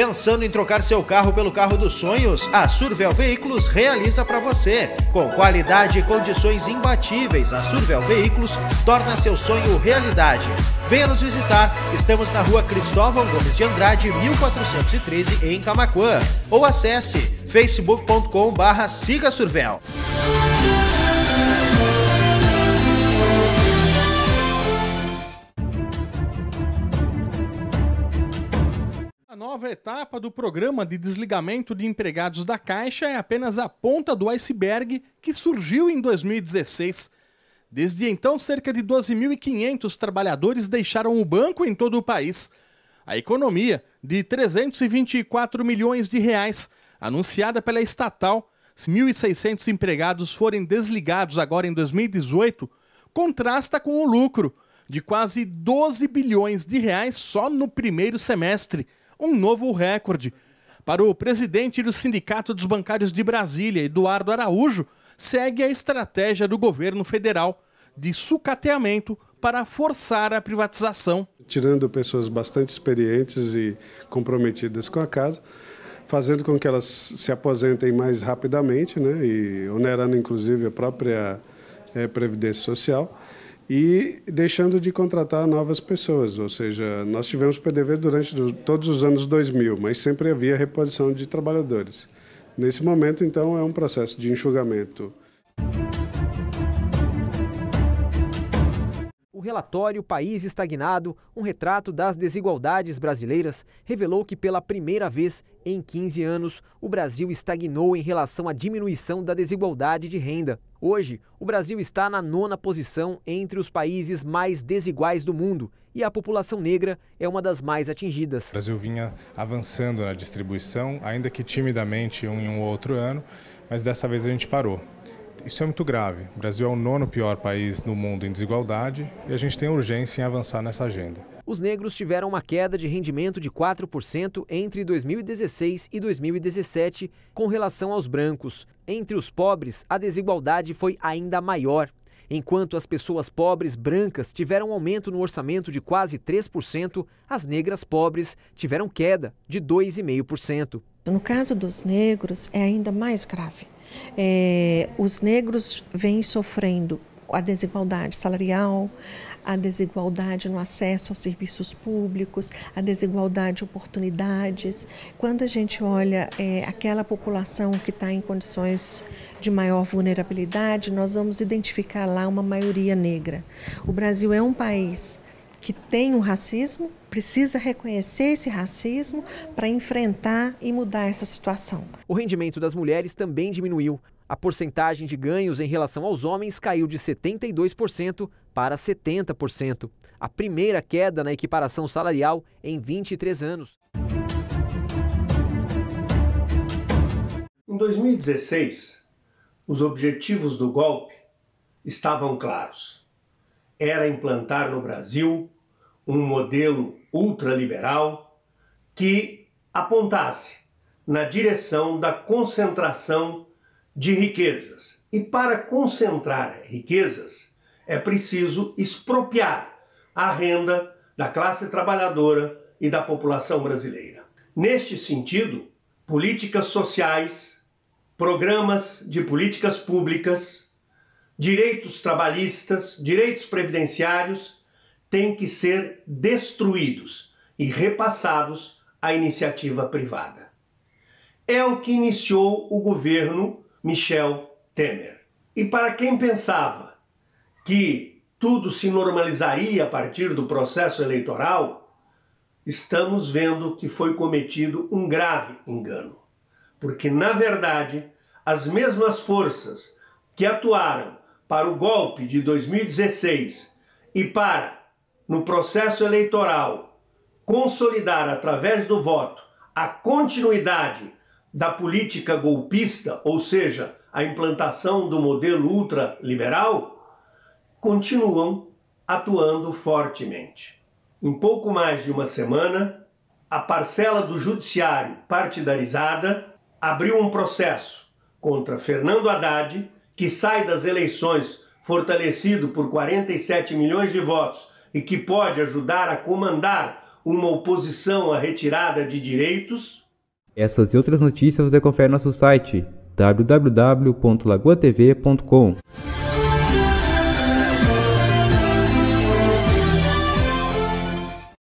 Pensando em trocar seu carro pelo carro dos sonhos, a Survel Veículos realiza para você. Com qualidade e condições imbatíveis, a Survel Veículos torna seu sonho realidade. Venha nos visitar, estamos na rua Cristóvão Gomes de Andrade, 1413, em Camacuã. Ou acesse facebook.com barra Siga Survel. A nova etapa do programa de desligamento de empregados da Caixa é apenas a ponta do iceberg que surgiu em 2016. Desde então, cerca de 12.500 trabalhadores deixaram o banco em todo o país. A economia de 324 milhões de reais, anunciada pela estatal, se 1.600 empregados forem desligados agora em 2018, contrasta com o lucro de quase 12 bilhões de reais só no primeiro semestre um novo recorde. Para o presidente do Sindicato dos Bancários de Brasília, Eduardo Araújo, segue a estratégia do governo federal de sucateamento para forçar a privatização. Tirando pessoas bastante experientes e comprometidas com a casa, fazendo com que elas se aposentem mais rapidamente, né, e onerando inclusive a própria é, Previdência Social e deixando de contratar novas pessoas. Ou seja, nós tivemos PDV durante todos os anos 2000, mas sempre havia reposição de trabalhadores. Nesse momento, então, é um processo de enxugamento O relatório País Estagnado, um retrato das desigualdades brasileiras, revelou que pela primeira vez em 15 anos, o Brasil estagnou em relação à diminuição da desigualdade de renda. Hoje, o Brasil está na nona posição entre os países mais desiguais do mundo e a população negra é uma das mais atingidas. O Brasil vinha avançando na distribuição, ainda que timidamente um em um outro ano, mas dessa vez a gente parou. Isso é muito grave. O Brasil é o nono pior país no mundo em desigualdade e a gente tem urgência em avançar nessa agenda. Os negros tiveram uma queda de rendimento de 4% entre 2016 e 2017 com relação aos brancos. Entre os pobres, a desigualdade foi ainda maior. Enquanto as pessoas pobres brancas tiveram um aumento no orçamento de quase 3%, as negras pobres tiveram queda de 2,5%. No caso dos negros, é ainda mais grave é, os negros vêm sofrendo a desigualdade salarial, a desigualdade no acesso aos serviços públicos, a desigualdade de oportunidades. Quando a gente olha é, aquela população que está em condições de maior vulnerabilidade, nós vamos identificar lá uma maioria negra. O Brasil é um país que tem um racismo precisa reconhecer esse racismo para enfrentar e mudar essa situação. O rendimento das mulheres também diminuiu. A porcentagem de ganhos em relação aos homens caiu de 72% para 70%, a primeira queda na equiparação salarial em 23 anos. Em 2016, os objetivos do golpe estavam claros era implantar no Brasil um modelo ultraliberal que apontasse na direção da concentração de riquezas. E para concentrar riquezas é preciso expropriar a renda da classe trabalhadora e da população brasileira. Neste sentido, políticas sociais, programas de políticas públicas direitos trabalhistas, direitos previdenciários têm que ser destruídos e repassados à iniciativa privada. É o que iniciou o governo Michel Temer. E para quem pensava que tudo se normalizaria a partir do processo eleitoral, estamos vendo que foi cometido um grave engano. Porque, na verdade, as mesmas forças que atuaram para o golpe de 2016 e para, no processo eleitoral, consolidar através do voto a continuidade da política golpista, ou seja, a implantação do modelo ultraliberal, continuam atuando fortemente. Em pouco mais de uma semana, a parcela do judiciário partidarizada abriu um processo contra Fernando Haddad que sai das eleições fortalecido por 47 milhões de votos e que pode ajudar a comandar uma oposição à retirada de direitos? Essas e outras notícias você confere no nosso site www.lagoatv.com.